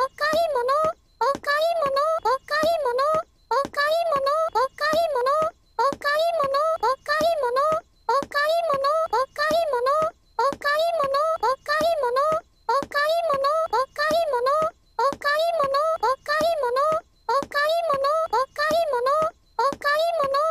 お買い物お買い物お買い物お買い物お買い物お買い物お買い物お買い物お買い物お買い物お買い物お買い物お買い物お買い物お買い物お買い物お買い物お買い物お買い物